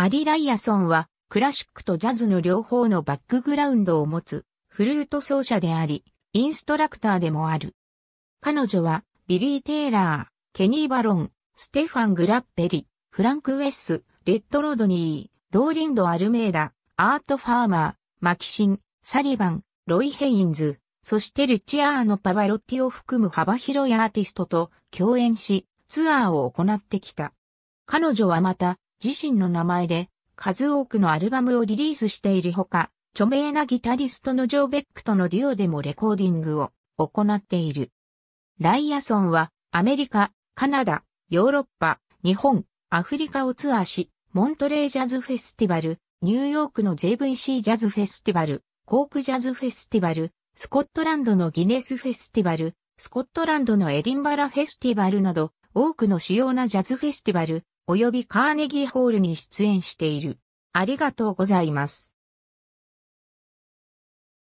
アリ・ライアソンは、クラシックとジャズの両方のバックグラウンドを持つ、フルート奏者であり、インストラクターでもある。彼女は、ビリー・テイラー、ケニー・バロン、ステファン・グラッペリ、フランク・ウェス、レッド・ロドニー、ローリンド・アルメーダ、アート・ファーマー、マキシン、サリバン、ロイ・ヘインズ、そしてルチアーノ・パバロッティを含む幅広いアーティストと共演し、ツアーを行ってきた。彼女はまた、自身の名前で数多くのアルバムをリリースしているほか、著名なギタリストのジョー・ベックとのデュオでもレコーディングを行っている。ライアソンはアメリカ、カナダ、ヨーロッパ、日本、アフリカをツアーし、モントレージャズフェスティバル、ニューヨークの JVC ジャズフェスティバル、コークジャズフェスティバル、スコットランドのギネスフェスティバル、スコットランドのエディンバラフェスティバルなど、多くの主要なジャズフェスティバル、及びカーネギーホールに出演している。ありがとうございます。